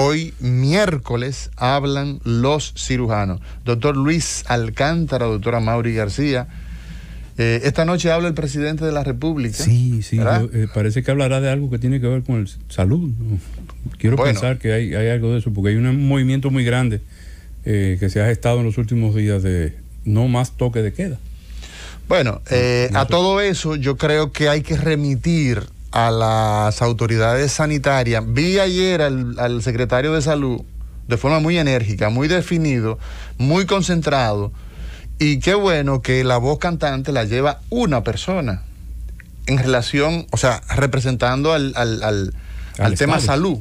Hoy miércoles hablan los cirujanos. Doctor Luis Alcántara, doctora Mauri García. Eh, esta noche habla el presidente de la República. Sí, sí, eh, parece que hablará de algo que tiene que ver con el salud. Quiero pensar que hay, algo de eso, porque hay un movimiento muy grande eh, que se ha gestado en los últimos días de no más toque de queda. Bueno, a todo eso yo creo que hay que remitir a las autoridades sanitarias. Vi ayer al, secretario de salud de forma muy enérgica, muy definido, muy concentrado. Y qué bueno que la voz cantante la lleva una persona en relación, o sea, representando al, al, al, tema salud,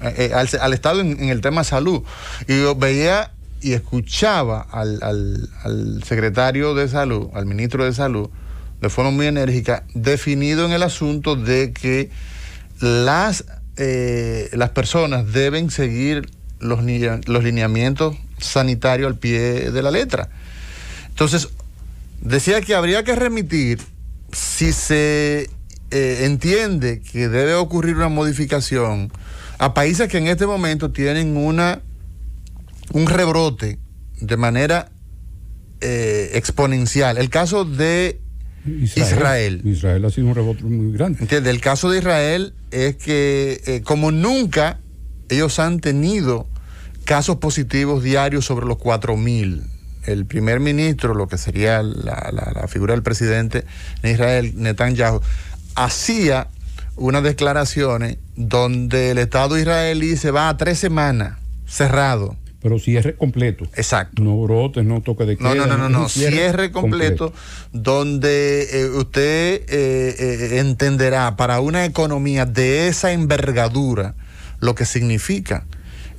eh, eh, al, Estado en, el tema salud. Y yo veía y escuchaba al secretario de salud, al ministro de salud, de forma muy enérgica, definido en el asunto de que las, eh, las personas deben seguir los, los lineamientos sanitarios al pie de la letra. Entonces, decía que habría que remitir si se eh, entiende que debe ocurrir una modificación a países que en este momento tienen una un rebrote de manera eh, exponencial. El caso de Israel. Israel. ha sido un rebote muy grande. el caso de Israel es que eh, como nunca ellos han tenido casos positivos diarios sobre los 4.000. El primer ministro, lo que sería la, figura del presidente de Israel, Netanyahu, hacía unas declaraciones donde el Estado israelí se va a tres semanas cerrado pero cierre completo. Exacto. No brotes, no toque de queda. No, no, no, no. Cierre, completo, donde eh, usted eh, eh, entenderá para una economía de esa envergadura lo que significa.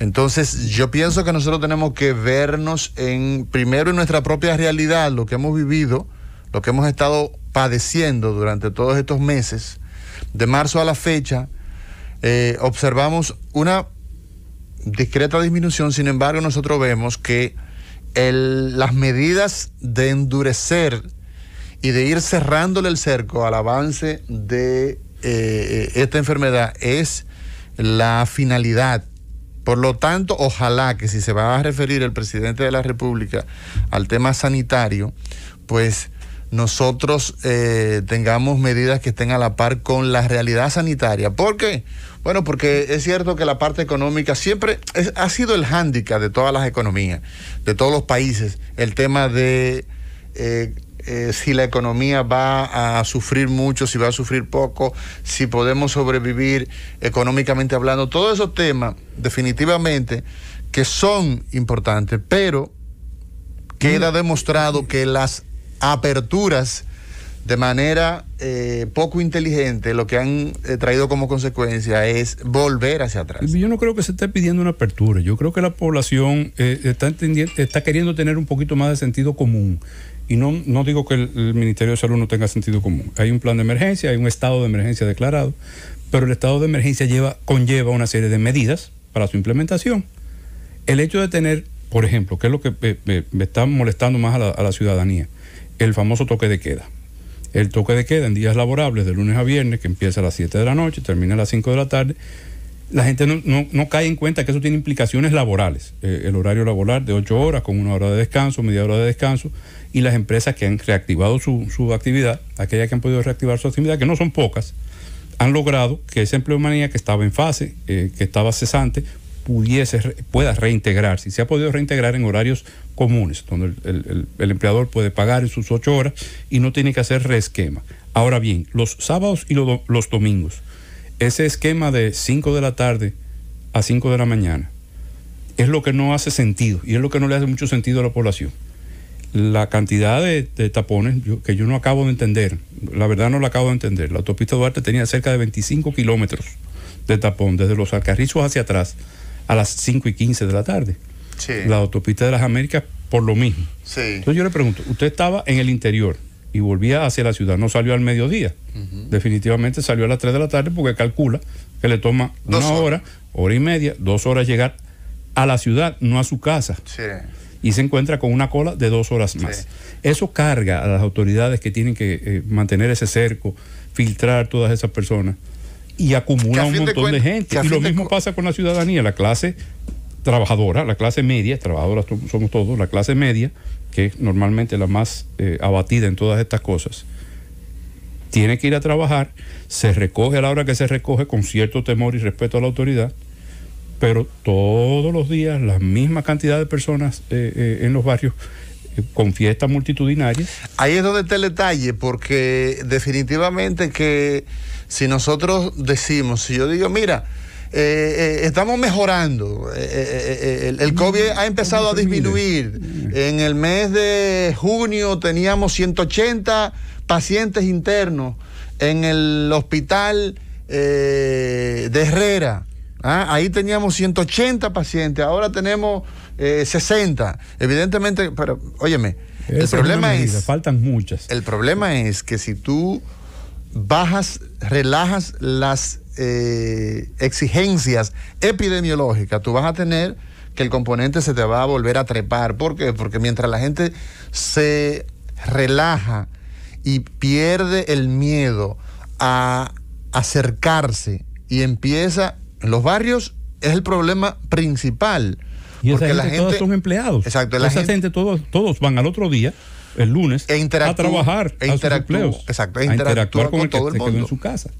Entonces, yo pienso que nosotros tenemos que vernos en, primero en nuestra propia realidad, lo que hemos vivido, lo que hemos estado padeciendo durante todos estos meses. De marzo a la fecha, observamos una discreta disminución, sin embargo nosotros vemos que las medidas de endurecer y de ir cerrándole el cerco al avance de eh, eh, esta enfermedad es la finalidad. Por lo tanto, ojalá que si se va a referir el presidente de la República al tema sanitario, pues nosotros eh, tengamos medidas que estén a la par con la realidad sanitaria. ¿Por qué? Bueno, porque es cierto que la parte económica siempre ha sido el hándicap de todas las economías, de todos los países, el tema de eh, eh, si la economía va a sufrir mucho, si va a sufrir poco, si podemos sobrevivir económicamente hablando, todos esos temas definitivamente que son importantes, pero queda demostrado que las aperturas de manera eh, poco inteligente, lo que han eh, traído como consecuencia es volver hacia atrás. Yo no creo que se esté pidiendo una apertura. Yo creo que la población eh, está, está queriendo tener un poquito más de sentido común. Y no, no digo que el, Ministerio de Salud no tenga sentido común. Hay un plan de emergencia, hay un estado de emergencia declarado, pero el estado de emergencia lleva, conlleva una serie de medidas para su implementación. El hecho de tener, por ejemplo, que es lo que me está molestando más a la ciudadanía, el famoso toque de queda. El toque de queda en días laborables, de lunes a viernes, que empieza a las 7 de la noche, ...y termina a las 5 de la tarde, la gente no, cae en cuenta que eso tiene implicaciones laborales. Eh, el horario laboral de 8 horas con una hora de descanso, media hora de descanso, y las empresas que han reactivado su, actividad, aquellas que han podido reactivar su actividad, que no son pocas, han logrado que esa manía que estaba en fase, eh, que estaba cesante, pudiese, pueda reintegrar, si se ha podido reintegrar en horarios comunes, donde el, empleador puede pagar en sus ocho horas y no tiene que hacer reesquema. Ahora bien, los sábados y los, domingos, ese esquema de 5 de la tarde a 5 de la mañana es lo que no hace sentido y es lo que no le hace mucho sentido a la población. La cantidad de, tapones que yo no acabo de entender, la verdad no la acabo de entender. La autopista Duarte tenía cerca de 25 kilómetros de tapón, desde los alcarrizos hacia atrás a las 5 y 15 de la tarde. Sí. La autopista de las Américas por lo mismo. Sí. Entonces yo le pregunto, usted estaba en el interior y volvía hacia la ciudad, no salió al mediodía, definitivamente salió a las 3 de la tarde porque calcula que le toma una hora, hora y media, dos horas llegar a la ciudad, no a su casa. Sí. Y se encuentra con una cola de dos horas más. Eso carga a las autoridades que tienen que eh, mantener ese cerco, filtrar todas esas personas y acumula un montón de, gente. Y lo mismo pasa con la ciudadanía, la clase trabajadora, la clase media, trabajadoras somos todos, la clase media, que es normalmente la más eh, abatida en todas estas cosas, tiene que ir a trabajar, se recoge a la hora que se recoge con cierto temor y respeto a la autoridad, pero todos los días la misma cantidad de personas eh, eh, en los barrios con fiestas multitudinarias. Ahí es donde está el detalle, porque definitivamente que si nosotros decimos, si yo digo, mira, eh, eh, estamos mejorando. Eh, el, COVID ha empezado a disminuir. En el mes de junio teníamos 180 pacientes internos en el hospital de Herrera. Ah, ahí teníamos 180 pacientes, ahora tenemos eh, 60. Evidentemente, pero óyeme, el problema es, Faltan muchas. El problema es que si tú bajas, relajas las eh, exigencias epidemiológicas, tú vas a tener que el componente se te va a volver a trepar. ¿Por qué? Porque mientras la gente se relaja y pierde el miedo a acercarse y empieza, los barrios es el problema principal y esa gente, son empleados. Exacto. La esa gente, todos, todos van al otro día el lunes e a trabajar e a exacto, e interactuar con, todo el mundo. en su casa.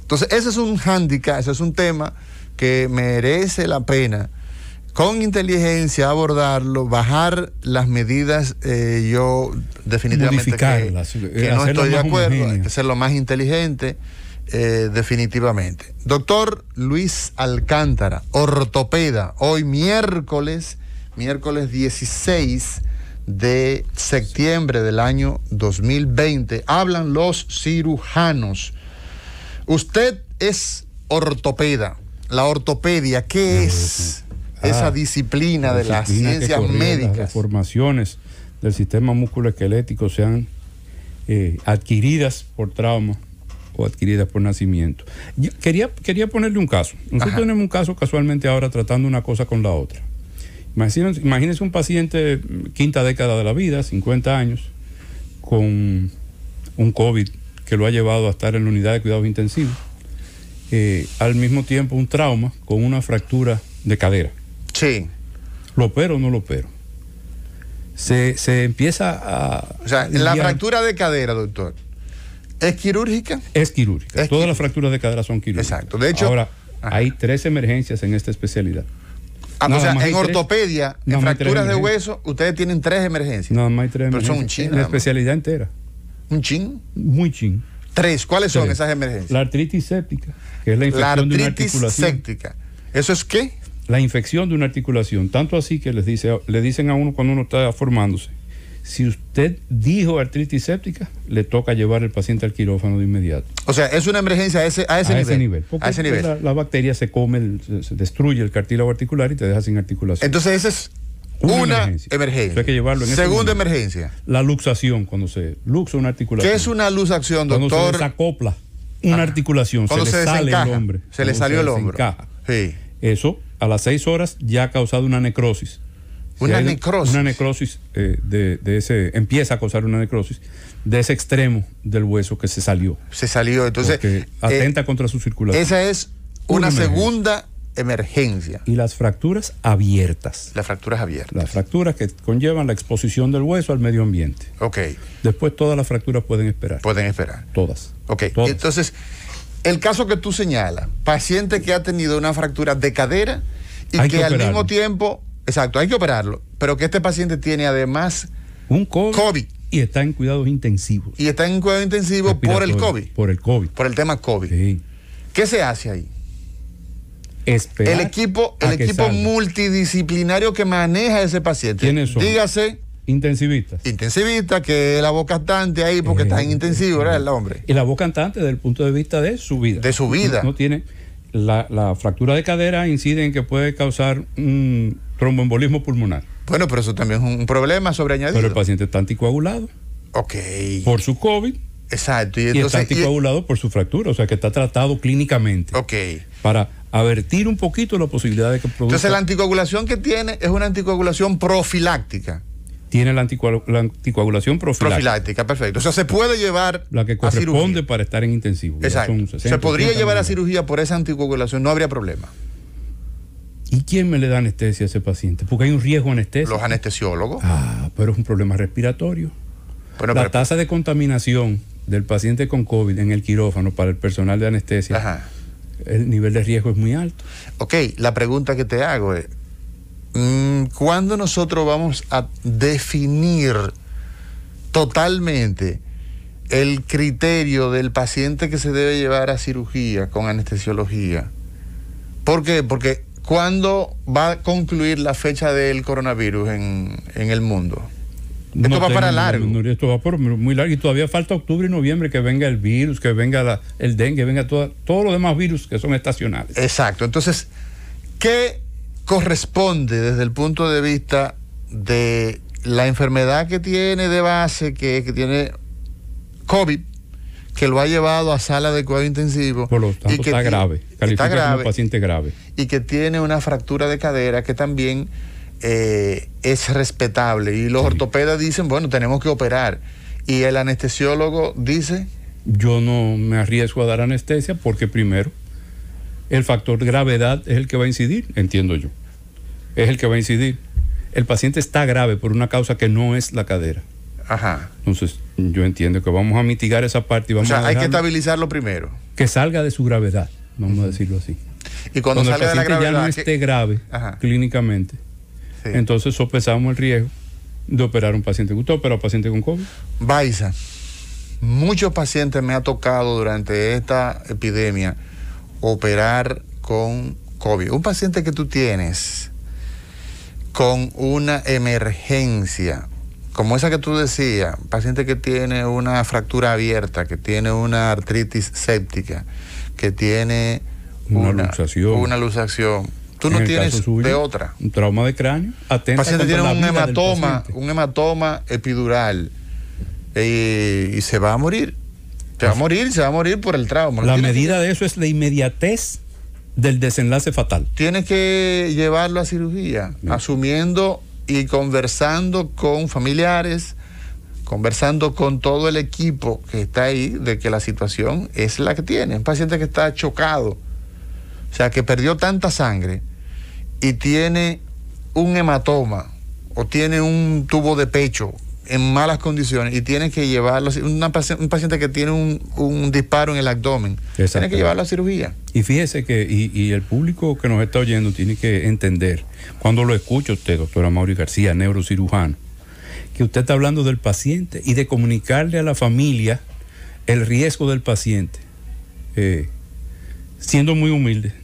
Entonces, ese es un hándicap, ese es un tema que merece la pena con inteligencia abordarlo, bajar las medidas, eh, yo definitivamente que, eh, no estoy de acuerdo, hay que ser lo más inteligente. Eh, definitivamente. Doctor Luis Alcántara, ortopeda, hoy miércoles, miércoles 16 de septiembre del año 2020. Hablan los cirujanos. Usted es ortopeda. La ortopedia, ¿qué es ah, esa disciplina de las ciencias médicas? Las formaciones del sistema musculoesquelético sean eh, adquiridas por trauma o adquiridas por nacimiento. quería, quería ponerle un caso. Nosotros tenemos un caso casualmente ahora tratando una cosa con la otra. Imagínense, un paciente mm, quinta década de la vida, 50 años, con un COVID que lo ha llevado a estar en la unidad de cuidados intensivos. Eh, al mismo tiempo un trauma con una fractura de cadera. Sí. ¿Lo opero o no lo opero? Se, se empieza a... O sea, la fractura de cadera, doctor, ¿Es quirúrgica? Es quirúrgica. Todas las fracturas de cadera son quirúrgicas. Exacto. De hecho, ahora hay tres emergencias en esta especialidad. Ah, o sea, en ortopedia, en fracturas de hueso, ustedes tienen tres emergencias. No, más hay tres emergencias. Pero son un chin. una especialidad entera. ¿Un chin? Muy chin. Tres. ¿Cuáles son esas emergencias? La artritis séptica, que es la infección de una articulación. séptica. ¿Eso es qué? La infección de una articulación. Tanto así que les, dice, le dicen a uno cuando uno está formándose si usted dijo artritis séptica, le toca llevar el paciente al quirófano de inmediato. O sea, es una emergencia a ese, nivel. a ese nivel. La, bacteria se come, se, destruye el cartílago articular y te deja sin articulación. Entonces, esa es una, emergencia. hay que llevarlo en Segunda emergencia. La luxación, cuando se luxa una articulación. ¿Qué es una luxación, doctor? Cuando se desacopla una articulación, se, le sale el hombre. Se le salió el hombro. Eso, a las seis horas, ya ha causado una necrosis una necrosis. Una necrosis eh, de, ese, empieza a causar una necrosis de ese extremo del hueso que se salió. Se salió, entonces. Eh, atenta contra su circulación. Esa es una, segunda emergencia. Y las fracturas abiertas. Las fracturas abiertas. Las fracturas que conllevan la exposición del hueso al medio ambiente. Ok. Después todas las fracturas pueden esperar. Pueden esperar. Todas. Ok. Entonces, el caso que tú señalas, paciente que ha tenido una fractura de cadera y que al mismo tiempo Exacto, hay que operarlo. Pero que este paciente tiene además un COVID. Y está en cuidados intensivos. Y está en cuidados intensivos por el COVID. Por el COVID. Por el tema COVID. Sí. ¿Qué se hace ahí? Esperar el equipo, el equipo multidisciplinario que maneja ese paciente. Tiene son? Dígase. Intensivistas. Intensivista, que es la boca cantante ahí, porque eh, está en intensivo, ¿verdad? El hombre. Y la boca cantante desde el punto de vista de su vida. De su vida. No, tiene. La, la, fractura de cadera incide en que puede causar un, Tromboembolismo pulmonar. Bueno, pero eso también es un problema sobreañadido. Pero el paciente está anticoagulado. Ok. Por su COVID. Exacto. Y, está anticoagulado por su fractura, o sea que está tratado clínicamente. Ok. Para avertir un poquito la posibilidad de que produzca. Entonces la anticoagulación que tiene es una anticoagulación profiláctica. Tiene la, anticoagulación profiláctica. Profiláctica, perfecto. O sea, se puede llevar la que corresponde para estar en intensivo. Exacto. se podría llevar a cirugía por esa anticoagulación, no habría problema. ¿Y quién me le da anestesia a ese paciente? Porque hay un riesgo anestésico. Los anestesiólogos. Ah, pero es un problema respiratorio. Bueno, la tasa de contaminación del paciente con COVID en el quirófano para el personal de anestesia, el nivel de riesgo es muy alto. Ok, la pregunta que te hago es, mm, ¿cuándo nosotros vamos a definir totalmente el criterio del paciente que se debe llevar a cirugía con anestesiología? ¿Por qué? Porque ¿Cuándo va a concluir la fecha del coronavirus en, el mundo? Esto va para largo. esto va por muy largo y todavía falta octubre y noviembre que venga el virus, que venga el dengue, que venga todos los demás virus que son estacionales. Exacto. Entonces, ¿qué corresponde desde el punto de vista de la enfermedad que tiene de base, que, tiene COVID, que lo ha llevado a sala de cuidado intensivo? Por lo tanto, está grave. Califica Como paciente grave y que tiene una fractura de cadera que también eh, es respetable. Y los ortopedas dicen, bueno, tenemos que operar. Y el anestesiólogo dice... Yo no me arriesgo a dar anestesia porque primero el factor gravedad es el que va a incidir, entiendo yo. Es el que va a incidir. El paciente está grave por una causa que no es la cadera. Ajá. Entonces, yo entiendo que vamos a mitigar esa parte y vamos a hay que estabilizarlo primero. Que salga de su gravedad, vamos a decirlo así. Y cuando, el paciente ya no esté grave clínicamente, entonces sopesamos el riesgo de operar a un paciente con pero a un paciente con COVID. Baiza, muchos pacientes me ha tocado durante esta epidemia operar con COVID. Un paciente que tú tienes con una emergencia, como esa que tú decías, paciente que tiene una fractura abierta, que tiene una artritis séptica, que tiene una, luxación. Una luxación. Tú no tienes de otra. Un trauma de cráneo. Atenta paciente tiene un hematoma, un hematoma epidural eh, y se va a morir. Se va a morir, se va a morir por el trauma. La medida de eso es la inmediatez del desenlace fatal. Tienes que llevarlo a cirugía, asumiendo y conversando con familiares, conversando con todo el equipo que está ahí de que la situación es la que tiene. Un paciente que está chocado o sea, que perdió tanta sangre y tiene un hematoma o tiene un tubo de pecho en malas condiciones y tiene que llevarlo, una, un paciente que tiene un, disparo en el abdomen, tiene que llevarlo a cirugía. Y fíjese que, y, el público que nos está oyendo tiene que entender, cuando lo escucha usted, doctora Mauri García, neurocirujano, que usted está hablando del paciente y de comunicarle a la familia el riesgo del paciente, eh, siendo muy humilde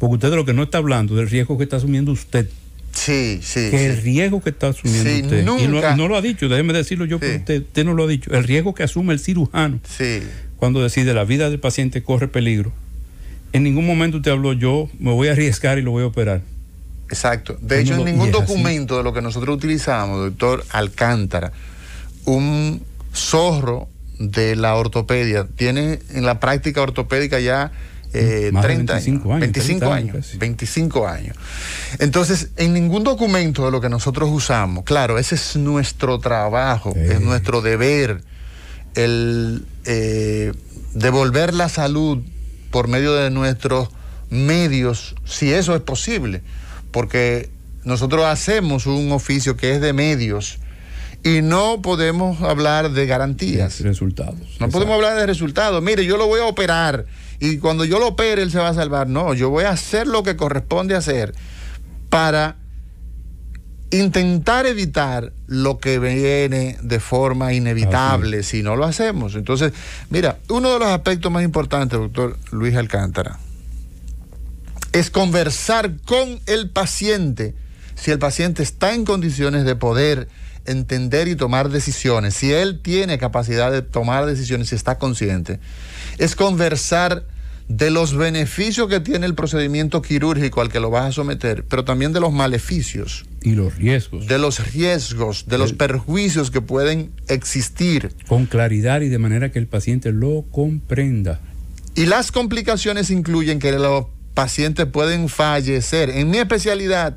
porque usted de lo que no está hablando, del riesgo que está asumiendo usted. Sí, sí. Que el riesgo que está asumiendo usted. Y no, lo ha dicho, déjeme decirlo yo, usted, no lo ha dicho. El riesgo que asume el cirujano cuando decide la vida del paciente corre peligro. En ningún momento usted habló, yo me voy a arriesgar y lo voy a operar. Exacto. De hecho, en ningún documento de lo que nosotros utilizamos, doctor Alcántara, un zorro de la ortopedia tiene en la práctica ortopédica ya Mm, eh, 30 25 años, 25 años, Entonces, en ningún documento de lo que nosotros usamos, claro, ese es nuestro trabajo, es eh. nuestro deber, el eh, devolver la salud por medio de nuestros medios, si eso es posible, porque nosotros hacemos un oficio que es de medios y no podemos hablar de garantías. Resultados. No podemos hablar de resultados. Mire, yo lo voy a operar y cuando yo lo opere él se va a salvar. No, yo voy a hacer lo que corresponde hacer para intentar evitar lo que viene de forma inevitable si no lo hacemos. Entonces, mira, uno de los aspectos más importantes, doctor Luis Alcántara, es conversar con el paciente si el paciente está en condiciones de poder entender y tomar decisiones, si él tiene capacidad de tomar decisiones, si está consciente es conversar de los beneficios que tiene el procedimiento quirúrgico al que lo vas a someter, pero también de los maleficios. Y los riesgos. De los riesgos, de los perjuicios que pueden existir. Con claridad y de manera que el paciente lo comprenda. Y las complicaciones incluyen que los pacientes pueden fallecer. En mi especialidad,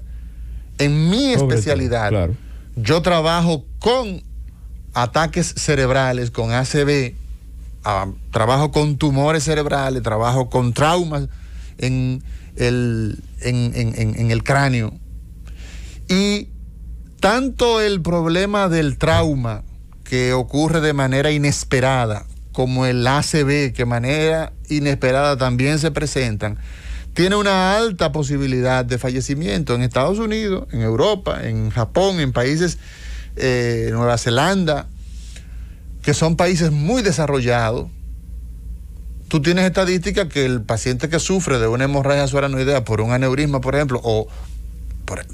en mi especialidad, yo trabajo con ataques cerebrales, con ACB trabajo con tumores cerebrales, trabajo con traumas en el, en, el cráneo. Y tanto el problema del trauma que ocurre de manera inesperada como el ACV, que de manera inesperada también se presentan, tiene una alta posibilidad de fallecimiento en Estados Unidos, en Europa, en Japón, en países, eh, Nueva Zelanda, que son países muy desarrollados, tú tienes estadísticas que el paciente que sufre de una hemorragia suaranoidea por un aneurisma, por ejemplo, o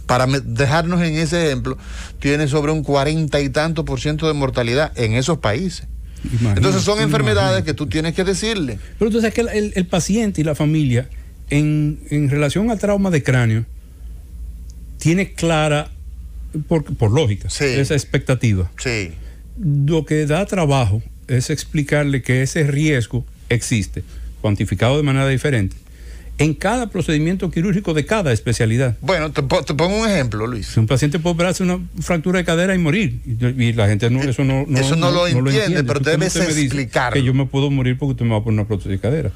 para dejarnos en ese ejemplo, tiene sobre un cuarenta y tanto por ciento de mortalidad en esos países. Entonces son enfermedades que tú tienes que decirle. Pero entonces sabes que el, paciente y la familia, en, relación al trauma de cráneo, tiene clara, por, por lógica, esa expectativa. Sí. Lo que da trabajo es explicarle que ese riesgo existe, cuantificado de manera diferente, en cada procedimiento quirúrgico de cada especialidad. Bueno, te, pongo un ejemplo, Luis. Un paciente puede operarse una fractura de cadera y morir. Y, la gente no, eso no, no, eso no, lo, entiende, pero debes explicar. Que yo me puedo morir porque usted me va a poner una prótesis de cadera.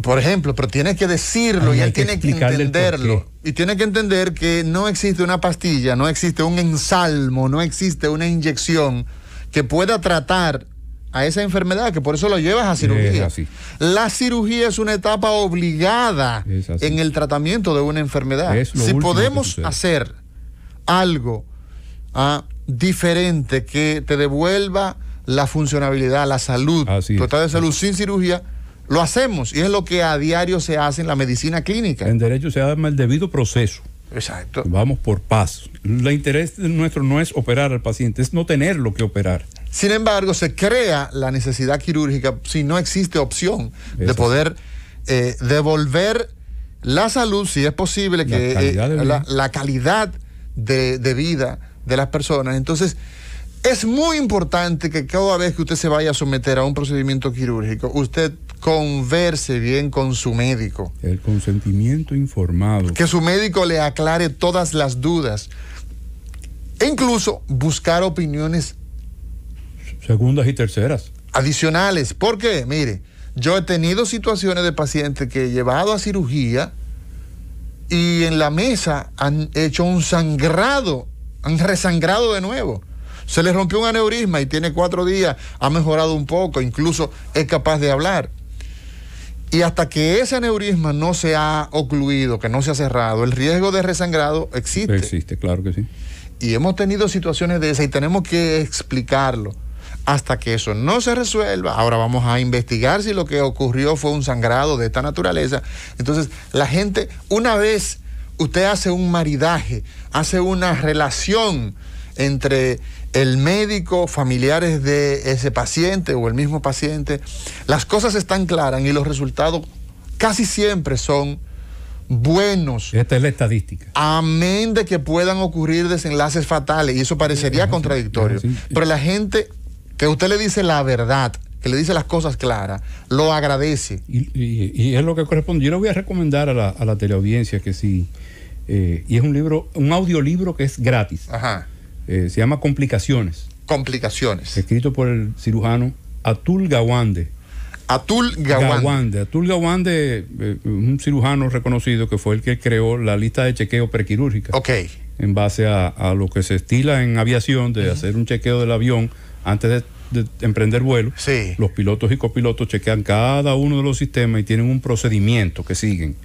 Por ejemplo, pero tiene que decirlo y él tiene que entenderlo. Y tiene que entender que no existe una pastilla, no existe un ensalmo, no existe una inyección que pueda tratar a esa enfermedad, que por eso lo llevas a cirugía. La cirugía es una etapa obligada en el tratamiento de una enfermedad. Si podemos hacer algo ah, diferente que te devuelva la funcionabilidad, la salud, tu estado de salud sin cirugía, lo hacemos y es lo que a diario se hace en la medicina clínica. En derecho se llama el debido proceso. Exacto. Vamos por pasos El interés nuestro no es operar al paciente, es no tener lo que operar. Sin embargo, se crea la necesidad quirúrgica si no existe opción de poder eh, devolver la salud, si es posible, que eh, la calidad de vida de las personas. Entonces, es muy importante que cada vez que usted se vaya a someter a un procedimiento quirúrgico, usted converse bien con su médico. El consentimiento informado. Que su médico le aclare todas las dudas. E incluso buscar opiniones. Segundas y terceras. Adicionales. porque Mire, yo he tenido situaciones de pacientes que he llevado a cirugía y en la mesa han hecho un sangrado, han resangrado de nuevo. Se le rompió un aneurisma y tiene cuatro días, ha mejorado un poco, incluso es capaz de hablar. Y hasta que ese aneurisma no se ha ocluido, que no se ha cerrado, el riesgo de resangrado existe. Existe, claro que sí. Y hemos tenido situaciones de esas y tenemos que explicarlo. Hasta que eso no se resuelva, ahora vamos a investigar si lo que ocurrió fue un sangrado de esta naturaleza. Entonces, la gente, una vez usted hace un maridaje, hace una relación entre el médico, familiares de ese paciente o el mismo paciente, las cosas están claras y los resultados casi siempre son buenos. Esta es la estadística. Amén de que puedan ocurrir desenlaces fatales, y eso parecería contradictorio. Pero la gente que usted le dice la verdad, que le dice las cosas claras, lo agradece. Y, es lo que corresponde. Yo le voy a recomendar a la, teleaudiencia que sí. Eh, y es un libro, un audiolibro que es gratis. Ajá eh, se llama Complicaciones. Complicaciones. Escrito por el cirujano Atul Gawande. Atul Gawande. Atul Gawande eh, un cirujano reconocido que fue el que creó la lista de chequeo prequirúrgica. Ok. En base a, lo que se estila en aviación, de hacer un chequeo del avión antes de de emprender vuelo, sí. los pilotos y copilotos chequean cada uno de los sistemas y tienen un procedimiento que siguen.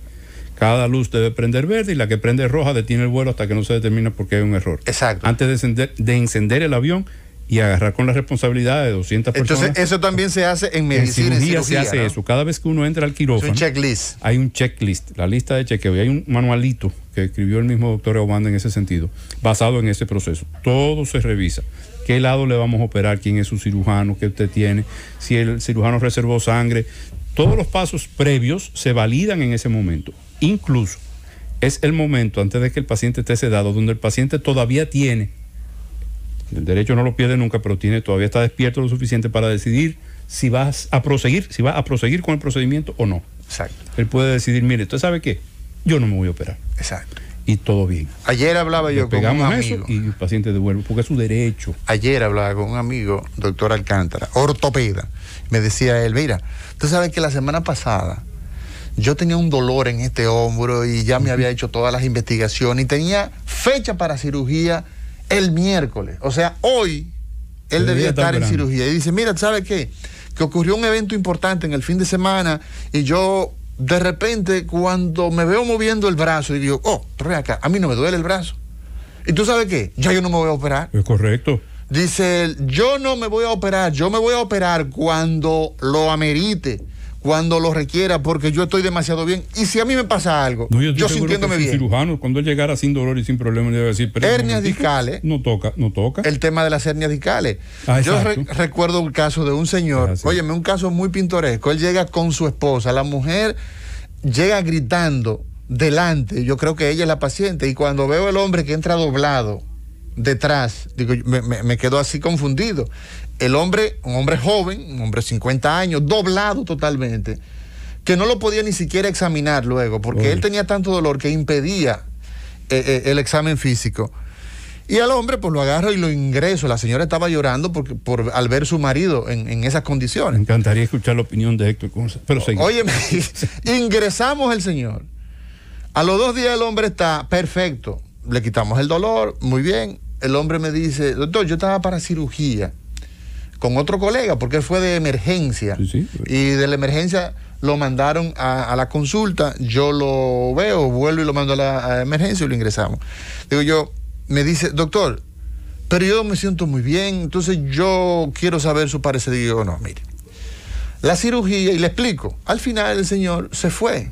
Cada luz debe prender verde y la que prende roja detiene el vuelo hasta que no se determina por qué hay un error. Exacto. Antes de encender, de encender el avión y agarrar con la responsabilidad de 200 personas. Entonces, eso también se hace en medicina. En cirugía, en se hace eso. Cada vez que uno entra al quirófano. Un checklist. Hay un checklist, la lista de chequeo. hay un manualito que escribió el mismo doctor Obanda en ese sentido, basado en ese proceso. Todo se revisa qué lado le vamos a operar, quién es su cirujano, qué usted tiene, si el cirujano reservó sangre. Todos los pasos previos se validan en ese momento. Incluso es el momento antes de que el paciente esté sedado, donde el paciente todavía tiene, el derecho no lo pierde nunca, pero tiene, todavía está despierto lo suficiente para decidir si vas a proseguir, si va a proseguir con el procedimiento o no. Exacto. Él puede decidir, mire, ¿usted sabe qué? Yo no me voy a operar. Exacto. Y todo bien. Ayer hablaba yo con un amigo. y el paciente devuelve, porque es su derecho. Ayer hablaba con un amigo, doctor Alcántara, ortopeda. Me decía él, mira, tú sabes que la semana pasada yo tenía un dolor en este hombro y ya me había hecho todas las investigaciones y tenía fecha para cirugía el miércoles. O sea, hoy él debía estar en cirugía. Y dice, mira, ¿sabe qué? Que ocurrió un evento importante en el fin de semana y yo de repente cuando me veo moviendo el brazo y digo, oh, acá, a mí no me duele el brazo. ¿Y tú sabes qué? Ya yo no me voy a operar. Es correcto. Dice yo no me voy a operar, yo me voy a operar cuando lo amerite cuando lo requiera, porque yo estoy demasiado bien. Y si a mí me pasa algo, yo, sintiéndome bien. cirujano, cuando él llegara sin dolor y sin problemas, le iba a decir, hernias discales. No toca, no toca. El tema de las hernias discales. Ah, yo recuerdo un caso de un señor, Oye, óyeme, un caso muy pintoresco. Él llega con su esposa, la mujer llega gritando delante, yo creo que ella es la paciente, y cuando veo el hombre que entra doblado detrás, digo, me quedo así confundido el hombre, un hombre joven, un hombre de 50 años, doblado totalmente, que no lo podía ni siquiera examinar luego, porque él tenía tanto dolor que impedía eh, eh, el examen físico. Y al hombre, pues lo agarro y lo ingreso. La señora estaba llorando porque, por, al ver su marido en, esas condiciones. Me encantaría escuchar la opinión de Héctor Oye, ingresamos el señor. A los dos días el hombre está perfecto. Le quitamos el dolor, muy bien. El hombre me dice, doctor, yo estaba para cirugía con otro colega, porque él fue de emergencia. Y de la emergencia lo mandaron a, la consulta, yo lo veo, vuelvo y lo mando a la, emergencia y lo ingresamos. Digo yo, me dice, doctor, pero yo me siento muy bien, entonces yo quiero saber su parecer. Digo, no, mire, la cirugía, y le explico, al final el señor se fue.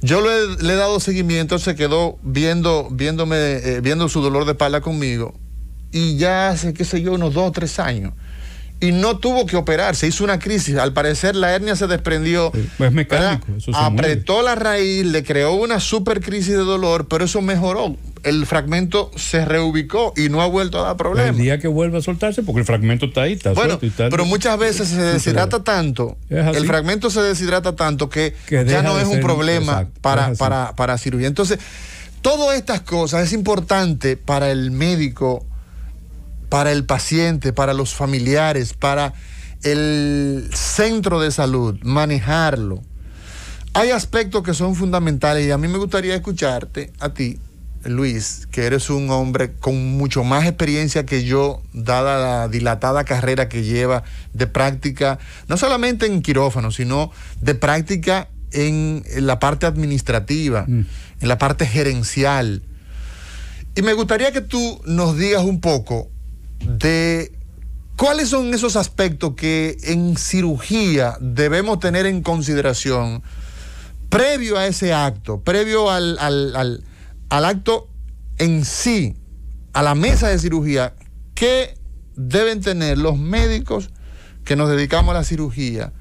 Yo le, he dado seguimiento, se quedó viendo, viéndome, eh, viendo su dolor de espalda conmigo, y ya hace, qué sé yo, unos dos o tres años y no tuvo que operar, se hizo una crisis. Al parecer la hernia se desprendió, es mecánico, apretó la raíz, le creó una super crisis de dolor, pero eso mejoró. El fragmento se reubicó y no ha vuelto a dar problema. El día que vuelva a soltarse, porque el fragmento está ahí, está bueno, Pero muchas veces se deshidrata tanto, el fragmento se deshidrata tanto que, ya no es un problema para, para, para cirugía. Entonces, todas estas cosas es importante para el médico para el paciente, para los familiares, para el centro de salud, manejarlo. Hay aspectos que son fundamentales y a mí me gustaría escucharte a ti, Luis, que eres un hombre con mucho más experiencia que yo, dada la dilatada carrera que lleva de práctica, no solamente en quirófano, sino de práctica en, la parte administrativa, mm. en la parte gerencial. Y me gustaría que tú nos digas un poco de cuáles son esos aspectos que en cirugía debemos tener en consideración previo a ese acto, previo al, acto en sí, a la mesa de cirugía, que deben tener los médicos que nos dedicamos a la cirugía?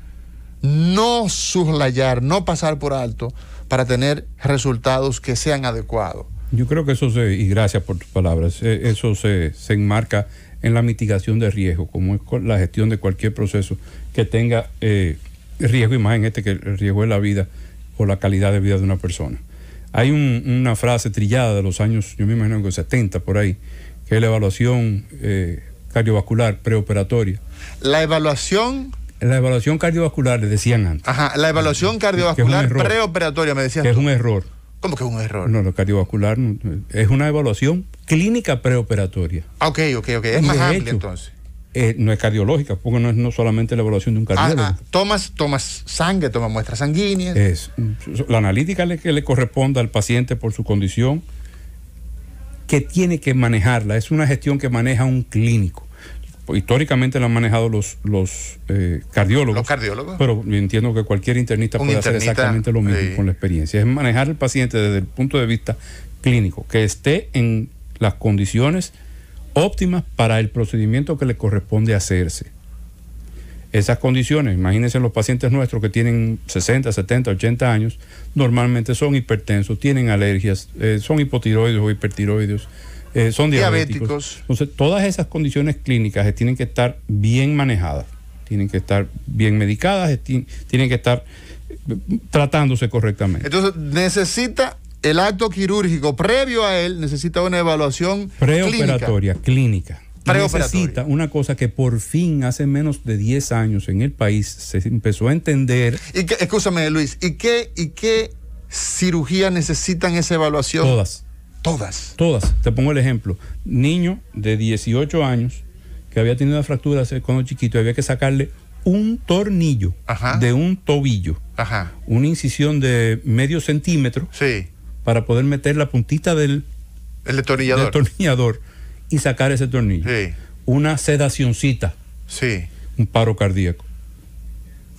No soslayar, no pasar por alto para tener resultados que sean adecuados. Yo creo que eso se, y gracias por tus palabras, eh, eso se, se enmarca en la mitigación de riesgo, como es la gestión de cualquier proceso que tenga eh, riesgo, imagen este que el riesgo es la vida o la calidad de vida de una persona. Hay una frase trillada de los años, yo me imagino que 70 por ahí, que es la evaluación eh, cardiovascular preoperatoria. La evaluación la evaluación cardiovascular, le decían antes. Ajá, la evaluación cardiovascular preoperatoria, me decían. Que es un error. ¿Cómo que es un error? No, lo cardiovascular es una evaluación clínica preoperatoria. Ah, ok, ok, ok. Es más entonces. Eh, no es cardiológica, porque no es no solamente la evaluación de un ah, ah, cardiólogo. Ah, tomas, sangre, tomas muestras sanguíneas. Es, la analítica que le corresponda al paciente por su condición, que tiene que manejarla. Es una gestión que maneja un clínico históricamente lo han manejado los, los eh, cardiólogos. Los cardiólogos. Pero entiendo que cualquier internista puede hacer exactamente lo mismo con la experiencia. Es manejar al paciente desde el punto de vista clínico, que esté en las condiciones óptimas para el procedimiento que le corresponde hacerse. Esas condiciones, imagínense los pacientes nuestros que tienen 60, 70, 80 años, normalmente son hipertensos, tienen alergias, eh, son hipotiroides o hipertiroides eh, son diabéticos. Entonces, todas esas condiciones clínicas tienen que estar bien manejadas, tienen que estar bien medicadas, tienen que estar eh, tratándose correctamente. Entonces, necesita el acto quirúrgico previo a él, necesita una evaluación preoperatoria, clínica. Preoperatoria. Necesita una cosa que por fin hace menos de 10 años en el país se empezó a entender. Y que, escúchame, Luis, ¿y qué, y qué cirugía necesitan esa evaluación? Todas. Todas. Todas. Te pongo el ejemplo. Niño de 18 años que había tenido una fractura cuando chiquito había que sacarle un tornillo de un tobillo. Una incisión de medio centímetro. Sí. Para poder meter la puntita del. El tornillador y sacar ese tornillo. Una sedacioncita. Un paro cardíaco.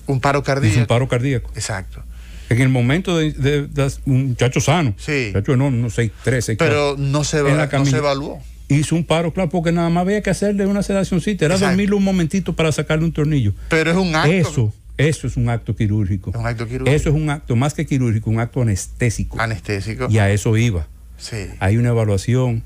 Un paro cardíaco. Es un paro cardíaco. Exacto en el momento de, un muchacho sano, sí. muchacho no no 6, 13. Pero no, se no se evaluó. Hizo un paro, claro, porque nada más había que hacerle una sedacióncita, era dormir un momentito para sacarle un tornillo. Pero es un acto. Eso, eso es un acto quirúrgico. Eso es un acto, más que quirúrgico, un acto anestésico. Anestésico. Y a eso iba. Sí. Hay una evaluación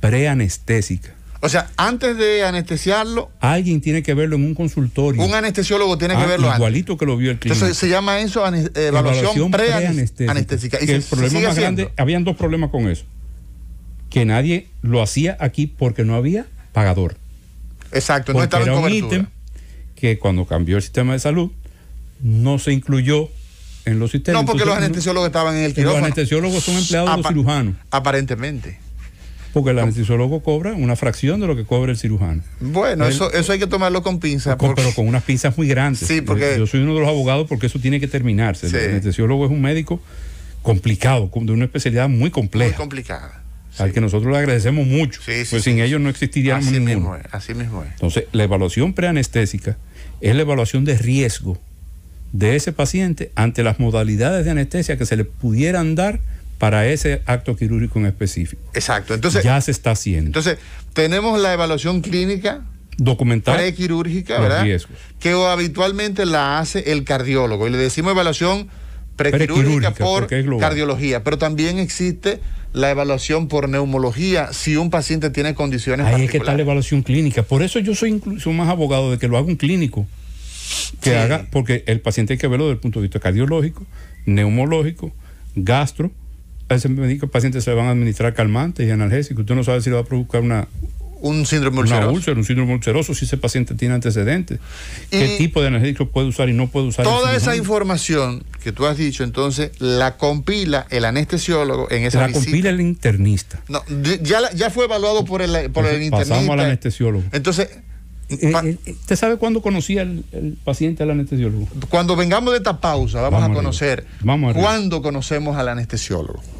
preanestésica o sea, antes de anestesiarlo. Alguien tiene que verlo en un consultorio. Un anestesiólogo tiene que ah, verlo Igualito que lo vio el cliente. Entonces se llama eso eh, evaluación, Pre el problema grande, habían dos problemas con eso. Que nadie lo hacía aquí porque no había pagador. Exacto, porque no estaba en cobertura. un ítem que cuando cambió el sistema de salud no se incluyó en los sistemas. No, porque los anestesiólogos estaban en el quirófano. Los anestesiólogos son empleados de los cirujanos. Aparentemente porque el anestesiólogo cobra una fracción de lo que cobra el cirujano. Bueno, eso, eso hay que tomarlo con pinzas. Pero con unas pinzas muy grandes. porque... Yo, soy uno de los abogados porque eso tiene que terminarse. El anestesiólogo es un médico complicado, de una especialidad muy compleja. Muy complicada. Al que nosotros le agradecemos mucho, pues sin ellos no existiría así así mismo es. Entonces, la evaluación preanestésica es la evaluación de riesgo de ese paciente ante las modalidades de anestesia que se le pudieran dar para ese acto quirúrgico en específico. Exacto. Entonces ya se está haciendo. Entonces tenemos la evaluación clínica documental prequirúrgica, ¿verdad? Que habitualmente la hace el cardiólogo y le decimos evaluación prequirúrgica, por cardiología, pero también existe la evaluación por neumología si un paciente tiene condiciones Ahí es que está la evaluación clínica. Por eso yo soy incluso más abogado de que lo haga un clínico. Que haga, porque el paciente hay que verlo desde el punto de vista cardiológico, neumológico, gastro, a ese médico paciente se le van a administrar calmantes y analgésicos. Usted no sabe si le va a provocar una, un síndrome ulceroso. Una úlcera, un síndrome ulceroso, si ese paciente tiene antecedentes. ¿Qué tipo de analgésicos puede usar y no puede usar? Toda esa información que tú has dicho, entonces, la compila el anestesiólogo en esa La compila el internista. No, ya, ya fue evaluado por el, internista. Pasamos al anestesiólogo. Entonces... Eh, eh, ¿Usted sabe cuándo conocía el, paciente al anestesiólogo? Cuando vengamos de esta pausa, vamos, a conocer. ¿Cuándo conocemos al anestesiólogo?